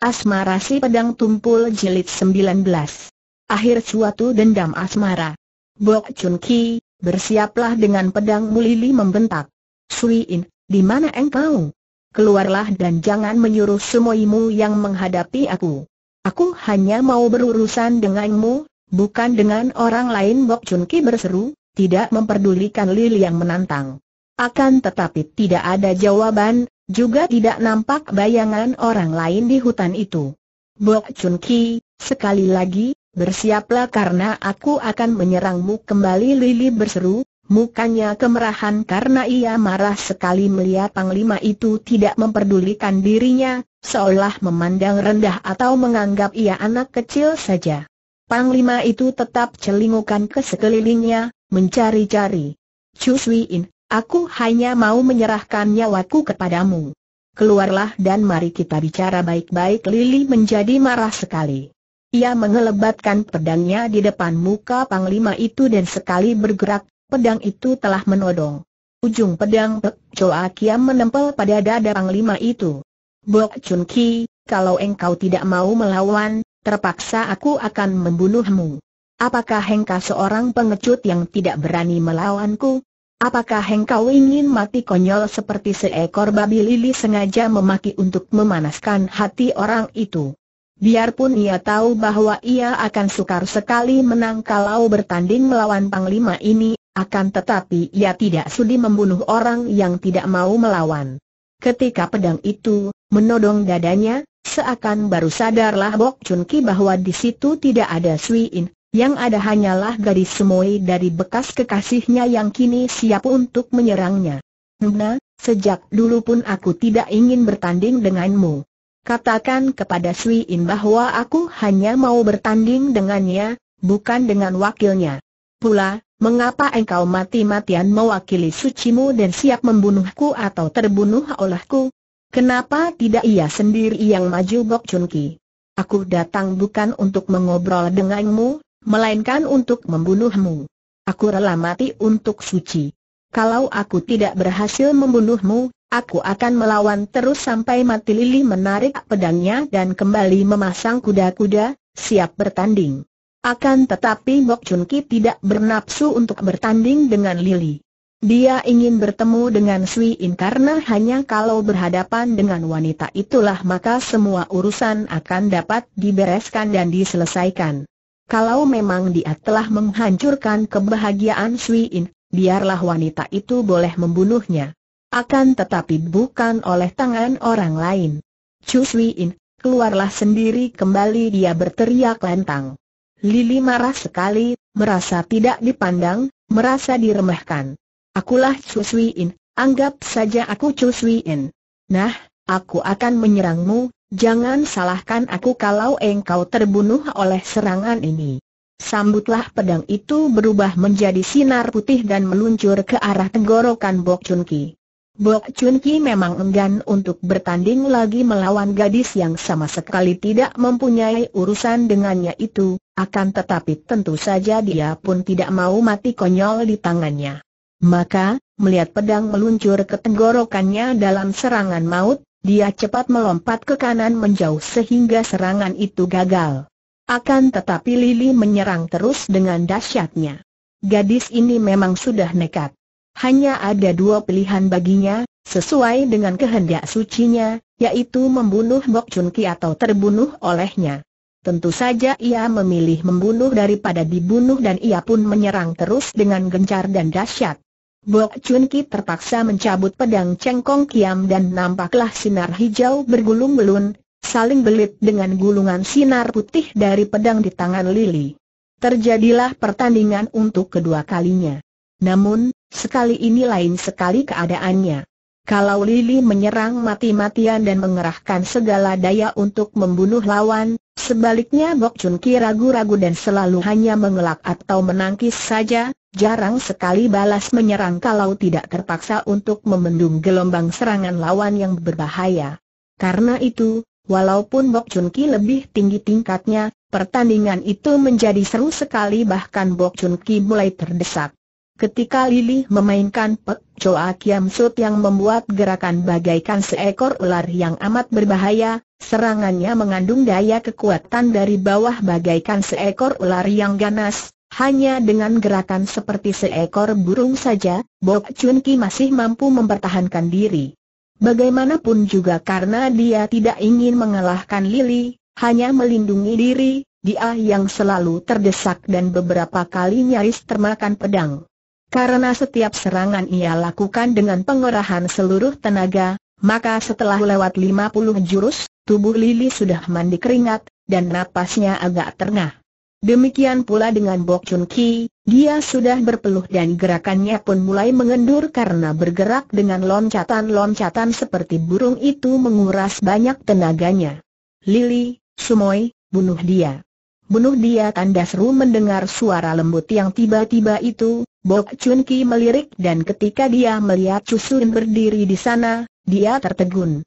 Asmara si pedang tumpul jilid 19. Akhir suatu dendam asmara. Bok Chun Ki, bersiaplah dengan pedang Mulili membentak. Sui In, di mana engkau? Keluarlah dan jangan menyuruh semuimu yang menghadapi aku. Aku hanya mau berurusan denganmu, bukan dengan orang lain Bok Chun Ki berseru, tidak memperdulikan Lili yang menantang. Akan tetapi tidak ada jawaban, juga tidak nampak bayangan orang lain di hutan itu. Bok Chun Ki, sekali lagi, bersiaplah karena aku akan menyerangmu kembali Lili berseru, mukanya kemerahan karena ia marah sekali melihat panglima itu tidak memperdulikan dirinya, seolah memandang rendah atau menganggap ia anak kecil saja. Panglima itu tetap celingukan ke sekelilingnya, mencari-cari. Chu Sui In, Aku hanya mau menyerahkan nyawaku kepadamu. Keluarlah dan mari kita bicara baik-baik Lili menjadi marah sekali. Ia mengelebatkan pedangnya di depan muka Panglima itu dan sekali bergerak, pedang itu telah menodong. Ujung pedang Pek Choa Kiam menempel pada dada Panglima itu. Bok Chun Ki, kalau engkau tidak mau melawan, terpaksa aku akan membunuhmu. Apakah engkau seorang pengecut yang tidak berani melawanku? Apakah engkau ingin mati konyol seperti seekor babi lili sengaja memaki untuk memanaskan hati orang itu? Biarpun ia tahu bahwa ia akan sukar sekali menang kalau bertanding melawan Panglima ini, akan tetapi ia tidak sudi membunuh orang yang tidak mau melawan. Ketika pedang itu menodong dadanya, seakan baru sadarlah Bok Chun Ki bahwa di situ tidak ada Sui In, yang ada hanyalah gadis semoy dari bekas kekasihnya yang kini siap untuk menyerangnya. Nuna, sejak dulu pun aku tidak ingin bertanding denganmu. Katakan kepada Sui In bahwa aku hanya mau bertanding dengannya, bukan dengan wakilnya. Pula, mengapa engkau mati-matian mewakili sucimu dan siap membunuhku atau terbunuh olehku? Kenapa tidak ia sendiri yang maju Bok Chun Ki? Aku datang bukan untuk mengobrol denganmu, melainkan untuk membunuhmu. Aku rela mati untuk suci. Kalau aku tidak berhasil membunuhmu, aku akan melawan terus sampai mati Lili menarik pedangnya dan kembali memasang kuda-kuda, siap bertanding. Akan tetapi Mok Chun Ki tidak bernapsu untuk bertanding dengan Lili. Dia ingin bertemu dengan Sui In karena hanya kalau berhadapan dengan wanita itulah maka semua urusan akan dapat dibereskan dan diselesaikan. Kalau memang dia telah menghancurkan kebahagiaan Sui In, biarlah wanita itu boleh membunuhnya. Akan tetapi bukan oleh tangan orang lain. Chu Sui In, keluarlah sendiri kembali dia berteriak lantang. Lili marah sekali, merasa tidak dipandang, merasa diremehkan. Akulah Chu Sui In, anggap saja aku Chu Sui In. Nah, aku akan menyerangmu, Jangan salahkan aku kalau engkau terbunuh oleh serangan ini. Sambutlah pedang itu berubah menjadi sinar putih dan meluncur ke arah tenggorokan Bok Chun Ki. Bok Chun Ki memang enggan untuk bertanding lagi melawan gadis yang sama sekali tidak mempunyai urusan dengannya itu, akan tetapi tentu saja dia pun tidak mau mati konyol di tangannya. Maka, melihat pedang meluncur ke tenggorokannya dalam serangan maut, dia cepat melompat ke kanan menjauh sehingga serangan itu gagal. Akan tetapi Lili menyerang terus dengan dahsyatnya. Gadis ini memang sudah nekat. Hanya ada dua pilihan baginya, sesuai dengan kehendak sucinya, yaitu membunuh Bok Chun Ki atau terbunuh olehnya. Tentu saja ia memilih membunuh daripada dibunuh dan ia pun menyerang terus dengan gencar dan dahsyat. Bok Chun Ki terpaksa mencabut pedang cengkong kiam dan nampaklah sinar hijau bergulung-belun, saling belit dengan gulungan sinar putih dari pedang di tangan Lily. Terjadilah pertandingan untuk kedua kalinya. Namun, sekali ini lain sekali keadaannya. Kalau Lily menyerang mati-matian dan mengerahkan segala daya untuk membunuh lawan, sebaliknya Bok Chun Ki ragu-ragu dan selalu hanya mengelak atau menangkis saja, Jarang sekali balas menyerang kalau tidak terpaksa untuk membendung gelombang serangan lawan yang berbahaya. Karena itu, walaupun Bok Chun Ki lebih tinggi tingkatnya, pertandingan itu menjadi seru sekali bahkan Bok Chun Ki mulai terdesak. Ketika Lili memainkan Pek Choa Kiam Sut yang membuat gerakan bagaikan seekor ular yang amat berbahaya, serangannya mengandung daya kekuatan dari bawah bagaikan seekor ular yang ganas, hanya dengan gerakan seperti seekor burung saja, Bok Chun Ki masih mampu mempertahankan diri. Bagaimanapun juga karena dia tidak ingin mengalahkan Lily, hanya melindungi diri, dia yang selalu terdesak dan beberapa kali nyaris termakan pedang. Karena setiap serangan ia lakukan dengan pengerahan seluruh tenaga, maka setelah lewat 50 jurus, tubuh Lily sudah mandi keringat, dan napasnya agak terengah. Demikian pula dengan Bok Chun Ki, dia sudah berpeluh dan gerakannya pun mulai mengendur karena bergerak dengan loncatan-loncatan seperti burung itu menguras banyak tenaganya. Lili, Sumoy, bunuh dia. Bunuh dia tanda seru mendengar suara lembut yang tiba-tiba itu, Bok Chun Ki melirik dan ketika dia melihat Chusun berdiri di sana, dia tertegun.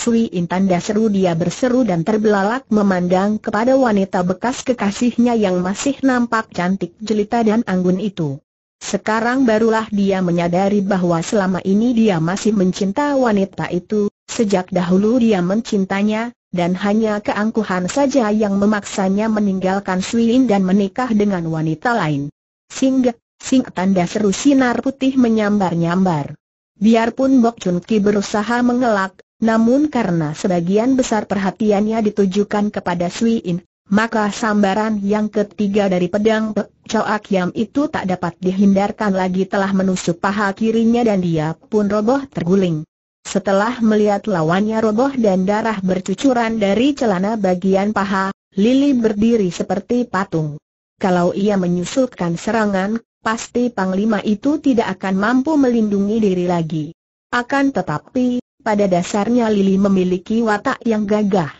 Sui Intan seru dia berseru dan terbelalak memandang kepada wanita bekas kekasihnya yang masih nampak cantik jelita dan anggun itu. Sekarang barulah dia menyadari bahwa selama ini dia masih mencinta wanita itu, sejak dahulu dia mencintanya, dan hanya keangkuhan saja yang memaksanya meninggalkan Sui dan menikah dengan wanita lain. Singgah, sing tanda seru sinar putih menyambar-nyambar. Biarpun Bok Chun Ki berusaha mengelak, namun karena sebagian besar perhatiannya ditujukan kepada Sui In, maka sambaran yang ketiga dari pedang Pek Choa Kiam itu tak dapat dihindarkan lagi telah menusuk paha kirinya dan dia pun roboh terguling. Setelah melihat lawannya roboh dan darah bercucuran dari celana bagian paha, Lili berdiri seperti patung. Kalau ia menyusulkan serangan, pasti Panglima itu tidak akan mampu melindungi diri lagi. Akan tetapi, pada dasarnya Lili memiliki watak yang gagah.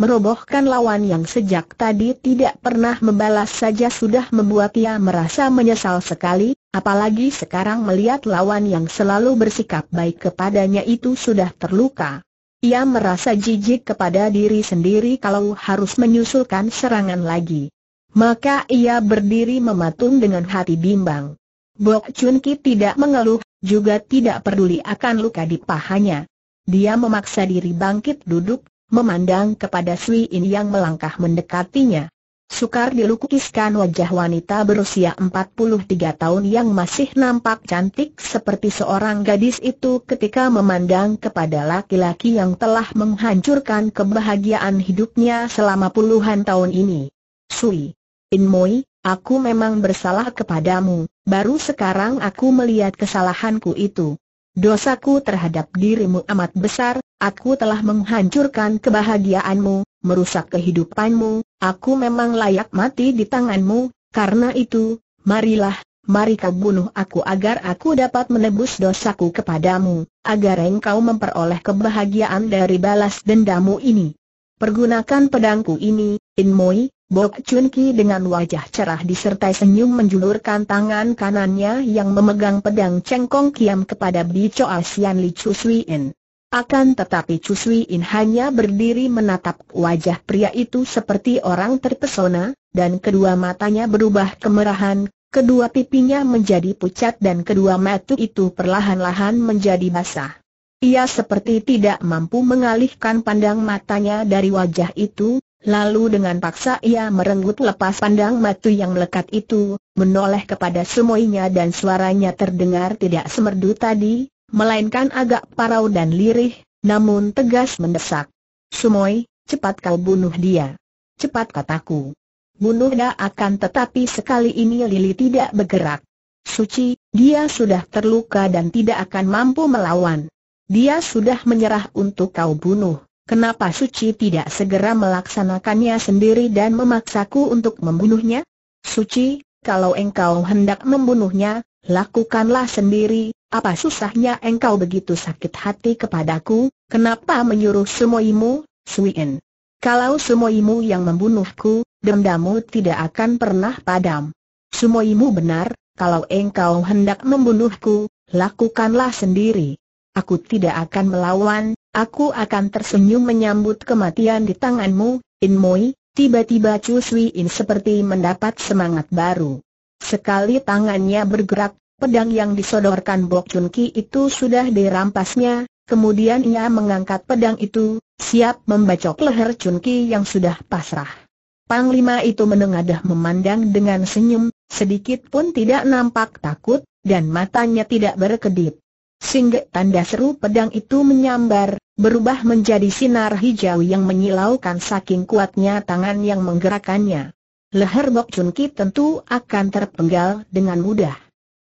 Merobohkan lawan yang sejak tadi tidak pernah membalas saja sudah membuat ia merasa menyesal sekali, apalagi sekarang melihat lawan yang selalu bersikap baik kepadanya itu sudah terluka. Ia merasa jijik kepada diri sendiri kalau harus menyusulkan serangan lagi. Maka ia berdiri mematung dengan hati bimbang. Bok Chun Ki tidak mengeluh, juga tidak peduli akan luka di pahanya. Dia memaksa diri bangkit duduk, memandang kepada Sui In yang melangkah mendekatinya. Sukar dilukiskan wajah wanita berusia 43 tahun yang masih nampak cantik seperti seorang gadis itu ketika memandang kepada laki-laki yang telah menghancurkan kebahagiaan hidupnya selama puluhan tahun ini. Sui, In Moi, aku memang bersalah kepadamu, baru sekarang aku melihat kesalahanku itu. Dosaku terhadap dirimu amat besar, aku telah menghancurkan kebahagiaanmu, merusak kehidupanmu, aku memang layak mati di tanganmu, karena itu, marilah, mari kau bunuh aku agar aku dapat menebus dosaku kepadamu, agar engkau memperoleh kebahagiaan dari balas dendamu ini. Pergunakan pedangku ini, Inmoi, Bok Chun Ki dengan wajah cerah disertai senyum menjulurkan tangan kanannya yang memegang pedang cengkong kiam kepada Bi Choa Sian Li Chu In. Akan tetapi Chu In hanya berdiri menatap wajah pria itu seperti orang terpesona, dan kedua matanya berubah kemerahan, kedua pipinya menjadi pucat dan kedua mata itu perlahan-lahan menjadi basah. Ia seperti tidak mampu mengalihkan pandang matanya dari wajah itu, Lalu dengan paksa ia merenggut lepas pandang matu yang melekat itu, menoleh kepada semuanya dan suaranya terdengar tidak semerdu tadi, melainkan agak parau dan lirih, namun tegas mendesak. Sumoy, cepat kau bunuh dia. Cepat kataku. Bunuh dia akan tetapi sekali ini Lili tidak bergerak. Suci, dia sudah terluka dan tidak akan mampu melawan. Dia sudah menyerah untuk kau bunuh. Kenapa Suci tidak segera melaksanakannya sendiri dan memaksaku untuk membunuhnya? Suci, kalau engkau hendak membunuhnya, lakukanlah sendiri, apa susahnya engkau begitu sakit hati kepadaku, kenapa menyuruh semuimu, Suin? Kalau semuimu yang membunuhku, dendammu tidak akan pernah padam. Semuimu benar, kalau engkau hendak membunuhku, lakukanlah sendiri. Aku tidak akan melawan, Aku akan tersenyum menyambut kematian di tanganmu, In Moi, tiba-tiba Chu Sui In seperti mendapat semangat baru. Sekali tangannya bergerak, pedang yang disodorkan Bok Chun Ki itu sudah dirampasnya, kemudian ia mengangkat pedang itu, siap membacok leher Chun Ki yang sudah pasrah. Panglima itu menengadah memandang dengan senyum, sedikit pun tidak nampak takut, dan matanya tidak berkedip. Sehingga tanda seru pedang itu menyambar, berubah menjadi sinar hijau yang menyilaukan saking kuatnya tangan yang menggerakkannya. Leher Bok Chun Ki tentu akan terpenggal dengan mudah.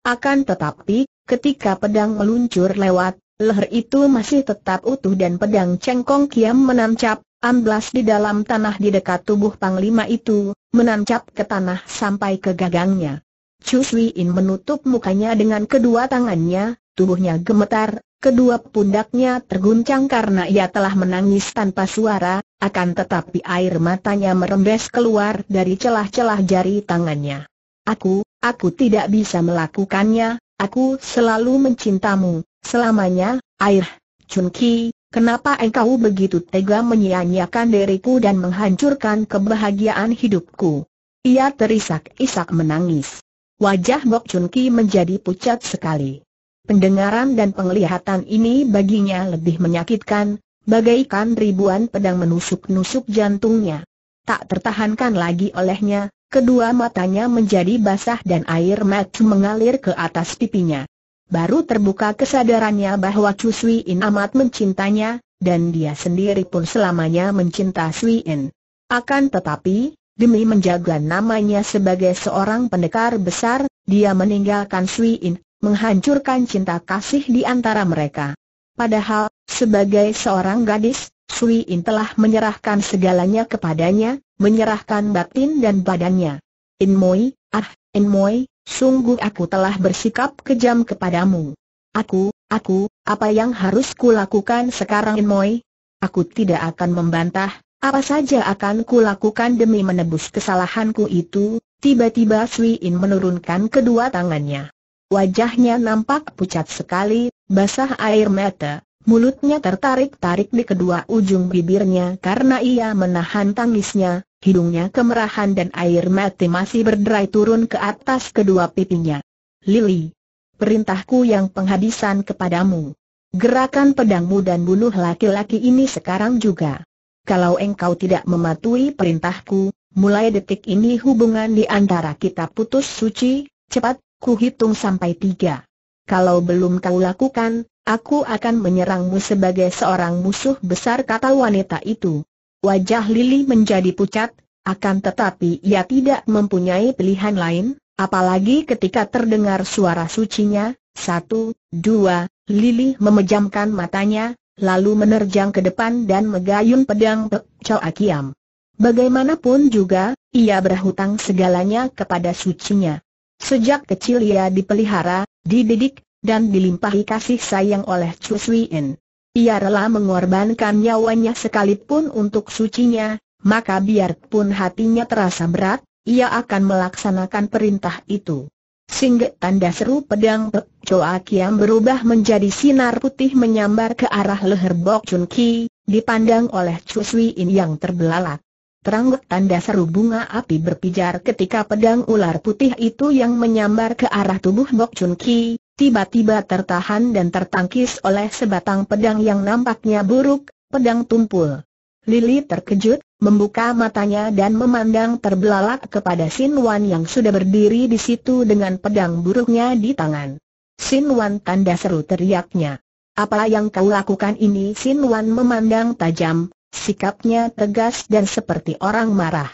Akan tetapi, ketika pedang meluncur lewat, leher itu masih tetap utuh dan pedang cengkong kiam menancap, amblas di dalam tanah di dekat tubuh panglima itu, menancap ke tanah sampai ke gagangnya. Chu Sui In menutup mukanya dengan kedua tangannya, tubuhnya gemetar, kedua pundaknya terguncang karena ia telah menangis tanpa suara, akan tetapi air matanya merembes keluar dari celah-celah jari tangannya. Aku, aku tidak bisa melakukannya, aku selalu mencintamu, selamanya, air, Chun Ki, Kenapa engkau begitu tega menyia-nyiakan diriku dan menghancurkan kebahagiaan hidupku? Ia terisak-isak menangis. Wajah Bok Chun Ki menjadi pucat sekali. Pendengaran dan penglihatan ini baginya lebih menyakitkan, bagaikan ribuan pedang menusuk-nusuk jantungnya. Tak tertahankan lagi olehnya, kedua matanya menjadi basah dan air mata mengalir ke atas pipinya. Baru terbuka kesadarannya bahwa Chu Sui In amat mencintanya, dan dia sendiri pun selamanya mencinta Sui In. Akan tetapi, demi menjaga namanya sebagai seorang pendekar besar, dia meninggalkan Sui In, menghancurkan cinta kasih di antara mereka. Padahal, sebagai seorang gadis, Sui In telah menyerahkan segalanya kepadanya, menyerahkan batin dan badannya. In Moi, ah, In Moi, sungguh aku telah bersikap kejam kepadamu. Aku, aku, apa yang harus kulakukan sekarang In Moi? Aku tidak akan membantah, apa saja akan kulakukan demi menebus kesalahanku itu, tiba-tiba Sui In menurunkan kedua tangannya. Wajahnya nampak pucat sekali, basah air mata, mulutnya tertarik-tarik di kedua ujung bibirnya karena ia menahan tangisnya, hidungnya kemerahan dan air mata masih berderai turun ke atas kedua pipinya. Lili, perintahku yang penghabisan kepadamu. Gerakan pedangmu dan bunuh laki-laki ini sekarang juga. Kalau engkau tidak mematuhi perintahku, mulai detik ini hubungan di antara kita putus suci, cepat, Ku hitung sampai tiga. Kalau belum kau lakukan, aku akan menyerangmu sebagai seorang musuh besar kata wanita itu. Wajah Lili menjadi pucat, akan tetapi ia tidak mempunyai pilihan lain, apalagi ketika terdengar suara sucinya, satu, dua, Lili memejamkan matanya, lalu menerjang ke depan dan megayun pedang Pek Chow Akiam. Bagaimanapun juga, ia berhutang segalanya kepada sucinya. Sejak kecil ia dipelihara, dididik, dan dilimpahi kasih sayang oleh Chu In. Ia rela mengorbankan nyawanya sekalipun untuk sucinya, maka biarpun hatinya terasa berat, ia akan melaksanakan perintah itu. Singgah tanda seru pedang Pek Choa Kiam berubah menjadi sinar putih menyambar ke arah leher Bok Chun Ki, dipandang oleh Chu Sui In yang terbelalak. Terangguk tanda seru bunga api berpijar ketika pedang ular putih itu yang menyambar ke arah tubuh Bok Chun Ki, tiba-tiba tertahan dan tertangkis oleh sebatang pedang yang nampaknya buruk, pedang tumpul. Lily terkejut, membuka matanya dan memandang terbelalak kepada Sin Wan yang sudah berdiri di situ dengan pedang buruknya di tangan. Sin Wan tanda seru teriaknya. Apa yang kau lakukan ini? Sin Wan memandang tajam, Sikapnya tegas dan seperti orang marah.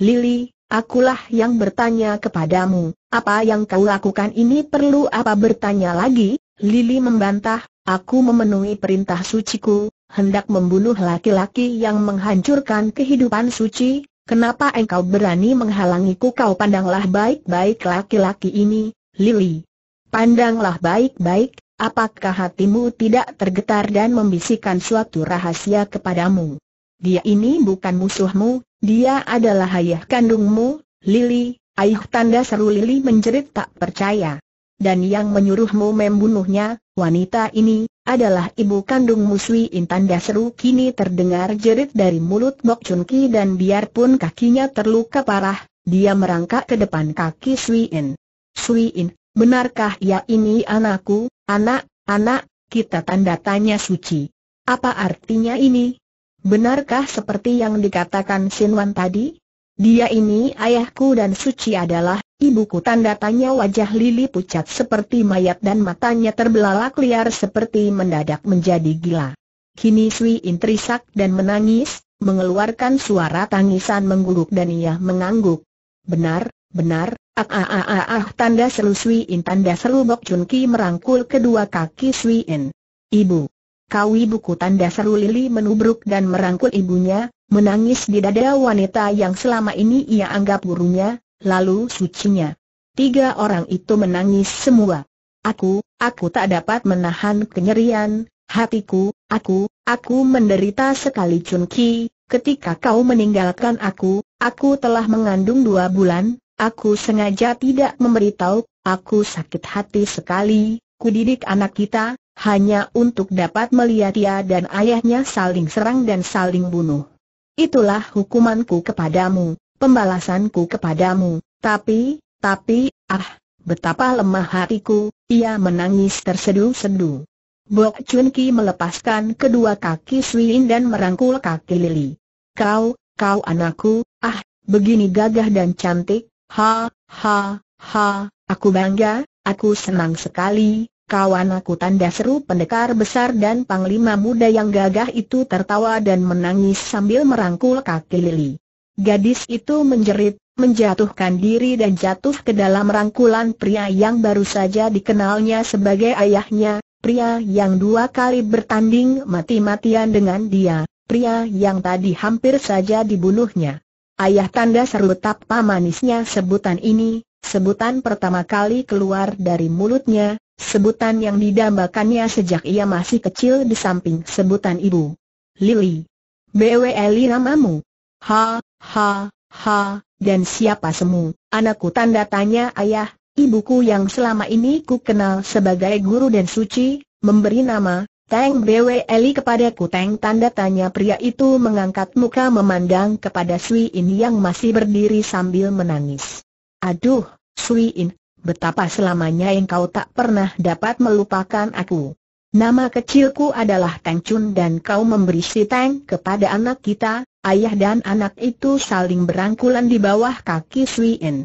Lili, akulah yang bertanya kepadamu, apa yang kau lakukan ini perlu apa bertanya lagi? Lili membantah, aku memenuhi perintah suciku, hendak membunuh laki-laki yang menghancurkan kehidupan suci, Kenapa engkau berani menghalangiku kau pandanglah baik-baik laki-laki ini, Lili. Pandanglah baik-baik, Apakah hatimu tidak tergetar dan membisikkan suatu rahasia kepadamu? Dia ini bukan musuhmu, dia adalah ayah kandungmu, Lili, ayuh tanda seru Lili menjerit tak percaya. Dan yang menyuruhmu membunuhnya, wanita ini, adalah ibu kandung Muswi Intan Dasru kini terdengar jerit dari mulut Bok Chun Ki dan biarpun kakinya terluka parah, dia merangkak ke depan kaki Sui In. Sui In, benarkah ya ini anakku? Anak, anak, kita tanda tanya suci. Apa artinya ini? Benarkah seperti yang dikatakan Sinwan tadi? Dia ini ayahku dan suci adalah ibuku tanda tanya wajah Lili pucat seperti mayat dan matanya terbelalak liar seperti mendadak menjadi gila. Kini Sui In terisak dan menangis, mengeluarkan suara tangisan mengguguk dan ia mengangguk. Benar, benar, Ah ah ah ah ah tanda selu Sui In tanda seru Bok Chun Ki merangkul kedua kaki Sui In. Ibu. Kau ibuku tanda seru Lili menubruk dan merangkul ibunya, menangis di dada wanita yang selama ini ia anggap gurunya, lalu sucinya. Tiga orang itu menangis semua. Aku, aku tak dapat menahan kenyerian, hatiku, aku, aku menderita sekali Chun Ki, ketika kau meninggalkan aku, aku telah mengandung dua bulan, Aku sengaja tidak memberitahu, aku sakit hati sekali, ku didik anak kita, hanya untuk dapat melihat ia dan ayahnya saling serang dan saling bunuh. Itulah hukumanku kepadamu, pembalasanku kepadamu, tapi, tapi, ah, betapa lemah hatiku, ia menangis terseduh sedu. Bok Chun Ki melepaskan kedua kaki Sui Lin dan merangkul kaki Lili. Kau, kau anakku, ah, begini gagah dan cantik, Ha, ha, ha, aku bangga, aku senang sekali, kawan aku tanda seru pendekar besar dan panglima muda yang gagah itu tertawa dan menangis sambil merangkul kaki Lili. Gadis itu menjerit, menjatuhkan diri dan jatuh ke dalam rangkulan pria yang baru saja dikenalnya sebagai ayahnya, pria yang dua kali bertanding mati-matian dengan dia, pria yang tadi hampir saja dibunuhnya. Ayah tanda seru tapa manisnya sebutan ini, sebutan pertama kali keluar dari mulutnya, sebutan yang didambakannya sejak ia masih kecil di samping sebutan ibu. Lili. BWL namamu. Ha, ha, ha, dan siapa semu, anakku tanda tanya ayah, ibuku yang selama ini ku kenal sebagai guru dan suci, memberi nama, Teng Bwe Eli kepadaku Teng tanda tanya pria itu mengangkat muka memandang kepada Sui In yang masih berdiri sambil menangis. Aduh, Sui In, betapa selamanya engkau tak pernah dapat melupakan aku. Nama kecilku adalah Teng Chun dan kau memberi si Teng kepada anak kita, ayah dan anak itu saling berangkulan di bawah kaki Sui In.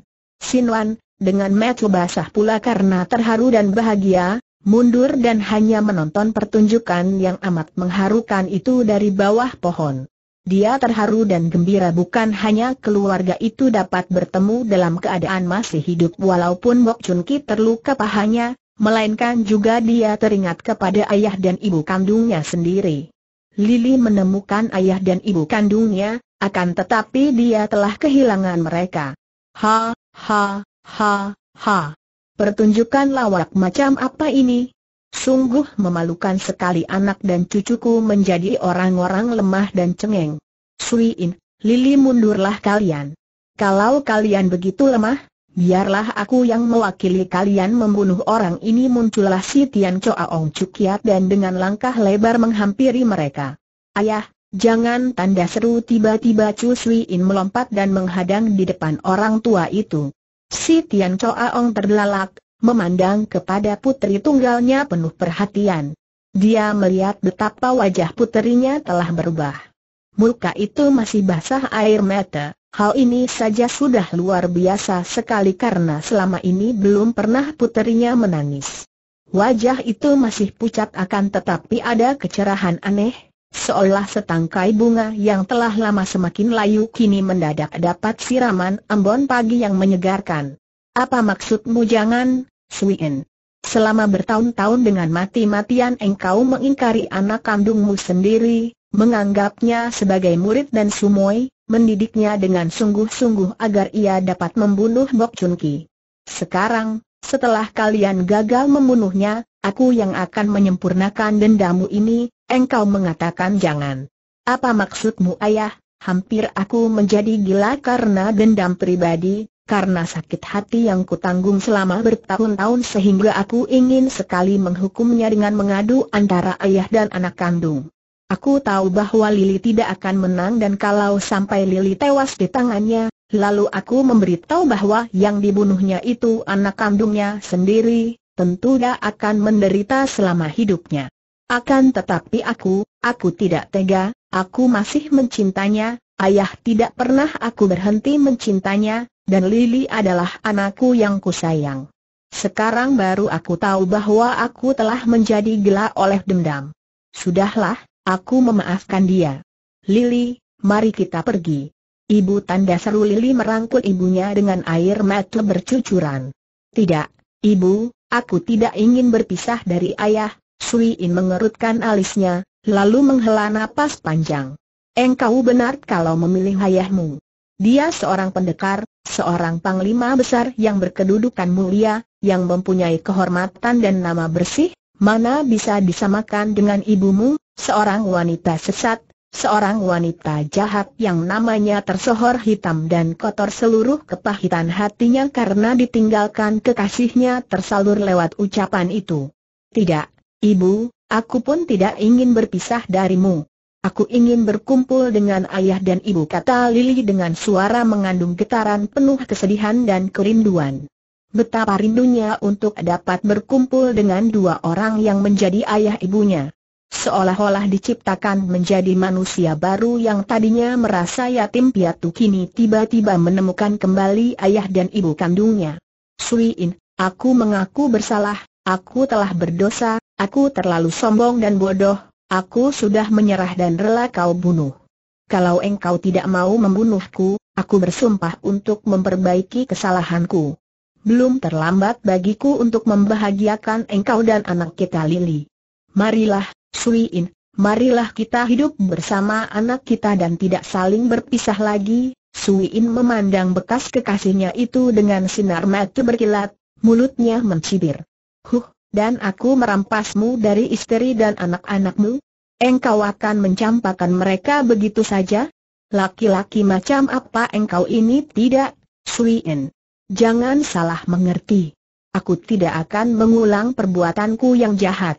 Wan dengan mata basah pula karena terharu dan bahagia, mundur dan hanya menonton pertunjukan yang amat mengharukan itu dari bawah pohon. Dia terharu dan gembira bukan hanya keluarga itu dapat bertemu dalam keadaan masih hidup walaupun Bok Chun Ki terluka pahanya, melainkan juga dia teringat kepada ayah dan ibu kandungnya sendiri. Lili menemukan ayah dan ibu kandungnya, akan tetapi dia telah kehilangan mereka. Ha, ha, ha, ha. Pertunjukan lawak macam apa ini? Sungguh memalukan sekali anak dan cucuku menjadi orang-orang lemah dan cengeng. Suiin, Lili mundurlah kalian. Kalau kalian begitu lemah, biarlah aku yang mewakili kalian membunuh orang ini muncullah si Tian Choa Ong Cukiat dan dengan langkah lebar menghampiri mereka. Ayah, jangan tanda seru tiba-tiba Chu Suiin melompat dan menghadang di depan orang tua itu. Si Tian Choaong terbelalak, memandang kepada putri tunggalnya penuh perhatian. Dia melihat betapa wajah puterinya telah berubah. Muka itu masih basah air mata, hal ini saja sudah luar biasa sekali karena selama ini belum pernah puterinya menangis. Wajah itu masih pucat akan tetapi ada kecerahan aneh, Seolah setangkai bunga yang telah lama semakin layu kini mendadak dapat siraman embun pagi yang menyegarkan. Apa maksudmu jangan, Swien? Selama bertahun-tahun dengan mati-matian engkau mengingkari anak kandungmu sendiri, menganggapnya sebagai murid dan sumoi, mendidiknya dengan sungguh-sungguh agar ia dapat membunuh Bok Chun Ki. Sekarang, setelah kalian gagal membunuhnya, aku yang akan menyempurnakan dendamu ini, Engkau mengatakan jangan. Apa maksudmu ayah? Hampir aku menjadi gila karena dendam pribadi, karena sakit hati yang kutanggung selama bertahun-tahun sehingga aku ingin sekali menghukumnya dengan mengadu antara ayah dan anak kandung. Aku tahu bahwa Lili tidak akan menang dan kalau sampai Lili tewas di tangannya, lalu aku memberitahu bahwa yang dibunuhnya itu anak kandungnya sendiri, tentu dia akan menderita selama hidupnya. Akan tetapi aku, aku tidak tega, aku masih mencintanya, ayah tidak pernah aku berhenti mencintanya, dan Lili adalah anakku yang kusayang. Sekarang baru aku tahu bahwa aku telah menjadi gila oleh dendam. Sudahlah, aku memaafkan dia. Lili, mari kita pergi. Ibu tanda seru Lili merangkul ibunya dengan air mata bercucuran. Tidak, ibu, aku tidak ingin berpisah dari ayah, Sui In mengerutkan alisnya, lalu menghela napas panjang. Engkau benar kalau memilih ayahmu. Dia seorang pendekar, seorang panglima besar yang berkedudukan mulia, yang mempunyai kehormatan dan nama bersih, mana bisa disamakan dengan ibumu, seorang wanita sesat, seorang wanita jahat yang namanya tersohor hitam dan kotor seluruh kepahitan hatinya karena ditinggalkan kekasihnya tersalur lewat ucapan itu. Tidak, Ibu, aku pun tidak ingin berpisah darimu. Aku ingin berkumpul dengan ayah dan ibu kata Lili dengan suara mengandung getaran penuh kesedihan dan kerinduan. Betapa rindunya untuk dapat berkumpul dengan dua orang yang menjadi ayah ibunya. Seolah-olah diciptakan menjadi manusia baru yang tadinya merasa yatim piatu kini tiba-tiba menemukan kembali ayah dan ibu kandungnya. Sui aku mengaku bersalah, aku telah berdosa, Aku terlalu sombong dan bodoh, aku sudah menyerah dan rela kau bunuh. Kalau engkau tidak mau membunuhku, aku bersumpah untuk memperbaiki kesalahanku. Belum terlambat bagiku untuk membahagiakan engkau dan anak kita Lili. Marilah, Suiin, marilah kita hidup bersama anak kita dan tidak saling berpisah lagi. Suiin memandang bekas kekasihnya itu dengan sinar mata berkilat, mulutnya mencibir. Huh, dan aku merampasmu dari istri dan anak-anakmu, engkau akan mencampakkan mereka begitu saja? Laki-laki macam apa engkau ini tidak, En? Jangan salah mengerti. Aku tidak akan mengulang perbuatanku yang jahat.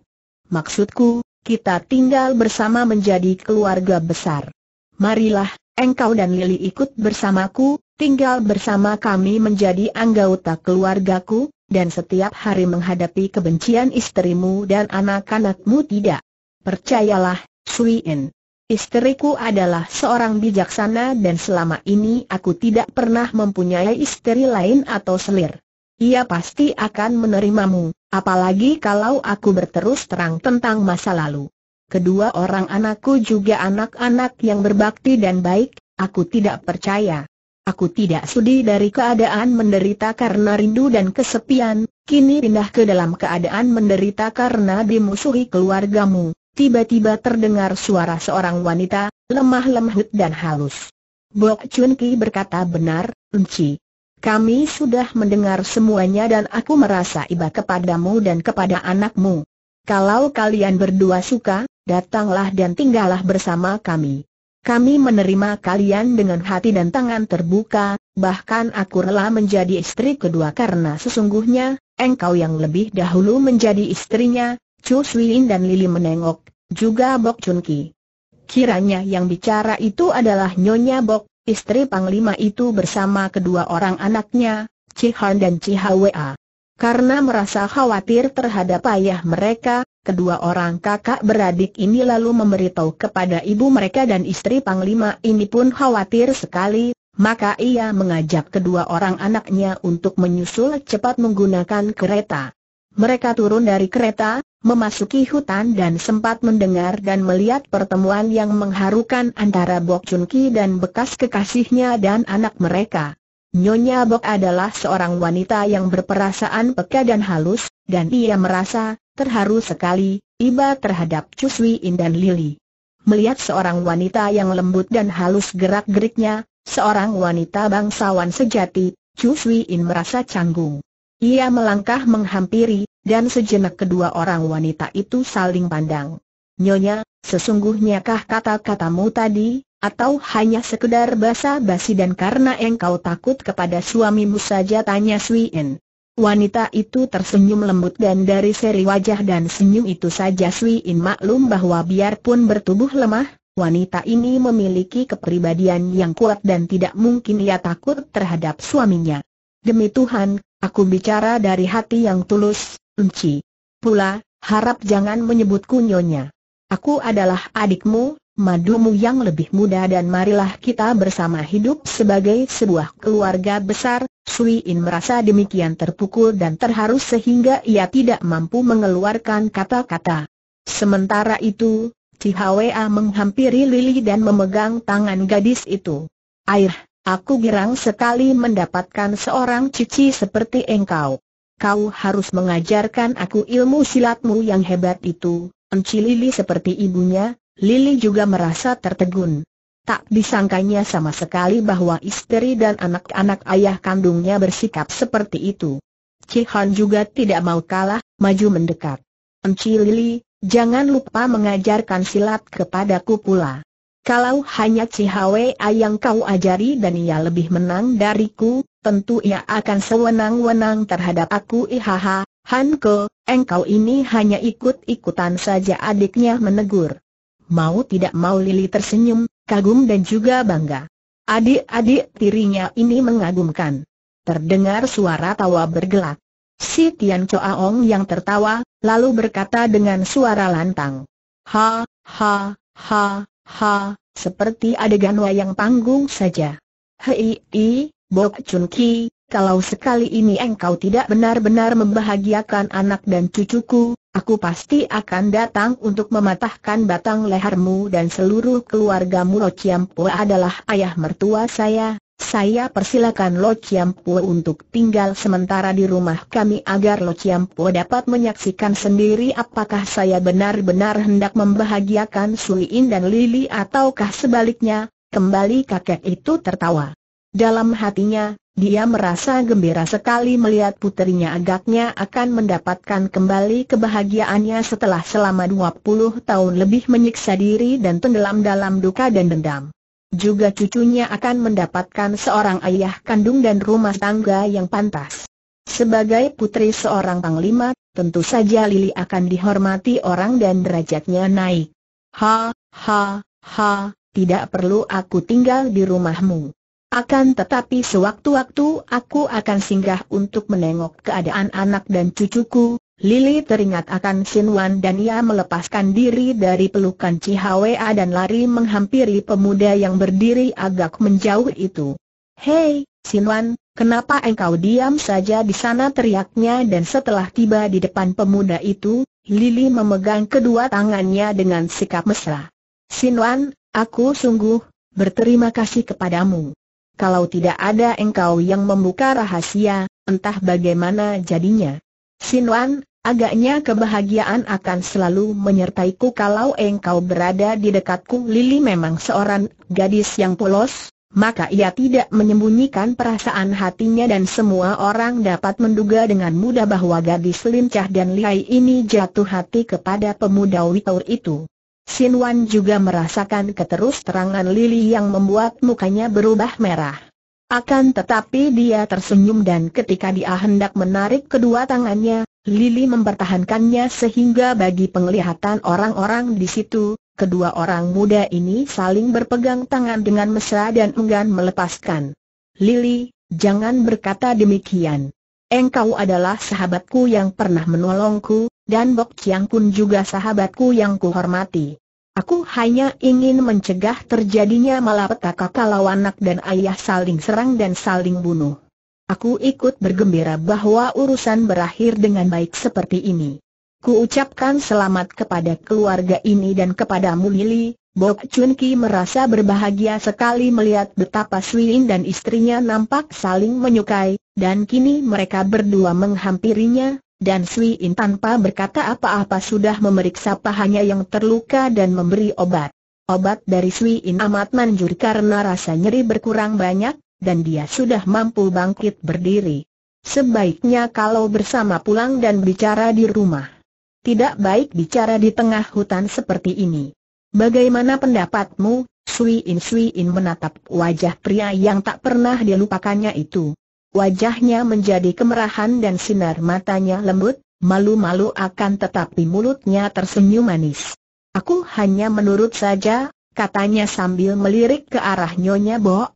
Maksudku, kita tinggal bersama menjadi keluarga besar. Marilah, engkau dan Lili ikut bersamaku, tinggal bersama kami menjadi anggota keluargaku, dan setiap hari menghadapi kebencian istrimu dan anak-anakmu tidak. Percayalah, Sui In. Istriku adalah seorang bijaksana dan selama ini aku tidak pernah mempunyai istri lain atau selir. Ia pasti akan menerimamu, apalagi kalau aku berterus terang tentang masa lalu. Kedua orang anakku juga anak-anak yang berbakti dan baik, aku tidak percaya. Aku tidak sudi dari keadaan menderita karena rindu dan kesepian, kini pindah ke dalam keadaan menderita karena dimusuhi keluargamu. Tiba-tiba terdengar suara seorang wanita, lemah lembut dan halus. Bok Chun Ki berkata benar, Enci. Kami sudah mendengar semuanya dan aku merasa iba kepadamu dan kepada anakmu. Kalau kalian berdua suka, datanglah dan tinggallah bersama kami. Kami menerima kalian dengan hati dan tangan terbuka, bahkan aku rela menjadi istri kedua karena sesungguhnya, engkau yang lebih dahulu menjadi istrinya, Chu Suin dan Lili menengok, juga Bok Chun Ki. Kiranya yang bicara itu adalah Nyonya Bok, istri Panglima itu bersama kedua orang anaknya, Cihan dan Cihwa. Karena merasa khawatir terhadap ayah mereka, kedua orang kakak beradik ini lalu memberitahu kepada ibu mereka dan istri Panglima ini pun khawatir sekali, maka ia mengajak kedua orang anaknya untuk menyusul cepat menggunakan kereta. Mereka turun dari kereta, memasuki hutan dan sempat mendengar dan melihat pertemuan yang mengharukan antara Bok Chun dan bekas kekasihnya dan anak mereka. Nyonya Bok adalah seorang wanita yang berperasaan peka dan halus, dan ia merasa terharu sekali, iba terhadap Cuswi In dan Lily. Melihat seorang wanita yang lembut dan halus gerak-geriknya, seorang wanita bangsawan sejati, Cuswi In merasa canggung. Ia melangkah menghampiri, dan sejenak kedua orang wanita itu saling pandang. Nyonya, sesungguhnya kah kata-katamu tadi, atau hanya sekedar basa-basi dan karena engkau takut kepada suamimu saja tanya Suin. Wanita itu tersenyum lembut dan dari seri wajah dan senyum itu saja Sui In maklum bahwa biarpun bertubuh lemah, wanita ini memiliki kepribadian yang kuat dan tidak mungkin ia takut terhadap suaminya. Demi Tuhan, aku bicara dari hati yang tulus, Unci. Pula, harap jangan menyebutku nyonya. Aku adalah adikmu, madumu yang lebih muda dan marilah kita bersama hidup sebagai sebuah keluarga besar. Sui In merasa demikian terpukul dan terharu sehingga ia tidak mampu mengeluarkan kata-kata. Sementara itu, Cihwa menghampiri Lily dan memegang tangan gadis itu. Air, aku girang sekali mendapatkan seorang cici seperti engkau. Kau harus mengajarkan aku ilmu silatmu yang hebat itu, Enci Lili seperti ibunya, Lili juga merasa tertegun. Tak disangkanya sama sekali bahwa istri dan anak-anak ayah kandungnya bersikap seperti itu. Cihan juga tidak mau kalah, maju mendekat. Enci Lili, jangan lupa mengajarkan silat kepadaku pula. Kalau hanya Cihawe yang kau ajari dan ia lebih menang dariku, tentu ia akan sewenang-wenang terhadap aku ihaha, Hanke, engkau ini hanya ikut-ikutan saja adiknya menegur mau tidak mau Lili tersenyum, kagum dan juga bangga. Adik-adik tirinya ini mengagumkan. Terdengar suara tawa bergelak. Si Tian Choaong yang tertawa, lalu berkata dengan suara lantang. Ha, ha, ha, ha, seperti adegan wayang panggung saja. Hei, i, Bok Chun Ki, kalau sekali ini engkau tidak benar-benar membahagiakan anak dan cucuku, Aku pasti akan datang untuk mematahkan batang lehermu dan seluruh keluargamu Lo adalah ayah mertua saya. Saya persilakan Lo untuk tinggal sementara di rumah kami agar Lo dapat menyaksikan sendiri apakah saya benar-benar hendak membahagiakan Suiin dan Lili ataukah sebaliknya. Kembali kakek itu tertawa. Dalam hatinya, dia merasa gembira sekali melihat putrinya agaknya akan mendapatkan kembali kebahagiaannya setelah selama 20 tahun lebih menyiksa diri dan tenggelam dalam duka dan dendam. Juga cucunya akan mendapatkan seorang ayah kandung dan rumah tangga yang pantas. Sebagai putri seorang panglima, tentu saja Lili akan dihormati orang dan derajatnya naik. Ha, ha, ha, tidak perlu aku tinggal di rumahmu. Akan tetapi sewaktu-waktu aku akan singgah untuk menengok keadaan anak dan cucuku, Lili teringat akan Sin Wan dan ia melepaskan diri dari pelukan Cihwa dan lari menghampiri pemuda yang berdiri agak menjauh itu. Hei, Sin Wan, kenapa engkau diam saja di sana teriaknya dan setelah tiba di depan pemuda itu, Lili memegang kedua tangannya dengan sikap mesra. Sin Wan, aku sungguh berterima kasih kepadamu. Kalau tidak ada engkau yang membuka rahasia, entah bagaimana jadinya. Sinuan, agaknya kebahagiaan akan selalu menyertaiku kalau engkau berada di dekatku. Lili memang seorang gadis yang polos, maka ia tidak menyembunyikan perasaan hatinya dan semua orang dapat menduga dengan mudah bahwa gadis lincah dan lihai ini jatuh hati kepada pemuda Witor itu. Sin Wan juga merasakan keterus terangan Lili yang membuat mukanya berubah merah. Akan tetapi dia tersenyum dan ketika dia hendak menarik kedua tangannya, Lili mempertahankannya sehingga bagi penglihatan orang-orang di situ, kedua orang muda ini saling berpegang tangan dengan mesra dan enggan melepaskan. Lili, jangan berkata demikian. Engkau adalah sahabatku yang pernah menolongku, dan Bok Chiang Kun juga sahabatku yang kuhormati. Aku hanya ingin mencegah terjadinya malapetaka kalau anak dan ayah saling serang dan saling bunuh. Aku ikut bergembira bahwa urusan berakhir dengan baik seperti ini. Kuucapkan selamat kepada keluarga ini dan kepadamu Lili, Bok Chun Ki merasa berbahagia sekali melihat betapa Suin dan istrinya nampak saling menyukai, dan kini mereka berdua menghampirinya, dan Sui In tanpa berkata apa-apa sudah memeriksa pahanya yang terluka dan memberi obat. Obat dari Sui In amat manjur karena rasa nyeri berkurang banyak, dan dia sudah mampu bangkit berdiri. Sebaiknya kalau bersama pulang dan bicara di rumah. Tidak baik bicara di tengah hutan seperti ini. Bagaimana pendapatmu, Sui In Sui In menatap wajah pria yang tak pernah dilupakannya itu. Wajahnya menjadi kemerahan dan sinar matanya lembut, malu-malu akan tetapi mulutnya tersenyum manis. Aku hanya menurut saja, katanya sambil melirik ke arah Nyonya Bo.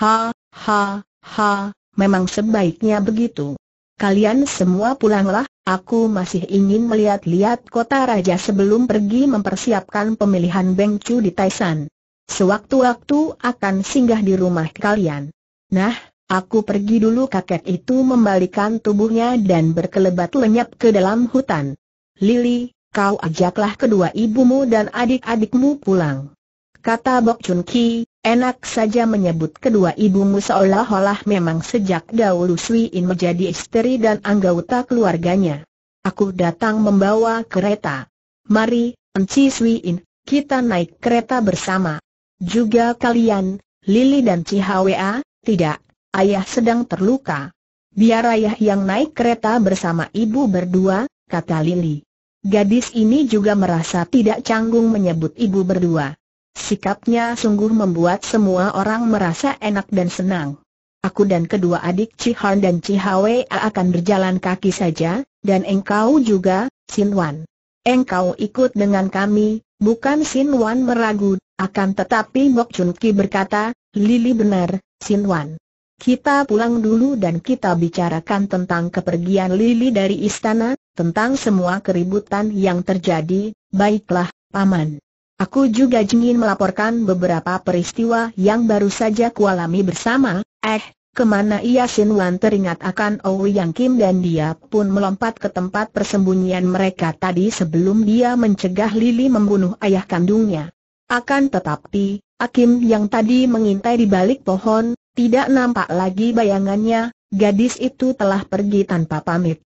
Ha, ha, ha, memang sebaiknya begitu. Kalian semua pulanglah, aku masih ingin melihat-lihat kota raja sebelum pergi mempersiapkan pemilihan Beng Chu di Taisan. Sewaktu-waktu akan singgah di rumah kalian. Nah, Aku pergi dulu kakek itu membalikan tubuhnya dan berkelebat lenyap ke dalam hutan. Lili, kau ajaklah kedua ibumu dan adik-adikmu pulang. Kata Bok Chun Ki, enak saja menyebut kedua ibumu seolah-olah memang sejak dahulu Sui In menjadi istri dan anggota keluarganya. Aku datang membawa kereta. Mari, Enci Sui In, kita naik kereta bersama. Juga kalian, Lili dan Cihwa, tidak, ayah sedang terluka. Biar ayah yang naik kereta bersama ibu berdua, kata Lili. Gadis ini juga merasa tidak canggung menyebut ibu berdua. Sikapnya sungguh membuat semua orang merasa enak dan senang. Aku dan kedua adik Cihan dan Cihawe akan berjalan kaki saja, dan engkau juga, Sinwan. Engkau ikut dengan kami, bukan Sinwan meragu, akan tetapi Mok Chun Ki berkata, Lili benar, Sinwan. Kita pulang dulu dan kita bicarakan tentang kepergian Lily dari istana, tentang semua keributan yang terjadi, baiklah, Paman. Aku juga ingin melaporkan beberapa peristiwa yang baru saja kualami bersama, eh, kemana ia Sin Wan teringat akan Oh Yang Kim dan dia pun melompat ke tempat persembunyian mereka tadi sebelum dia mencegah Lily membunuh ayah kandungnya. Akan tetapi, Akim yang tadi mengintai di balik pohon, tidak nampak lagi bayangannya, gadis itu telah pergi tanpa pamit.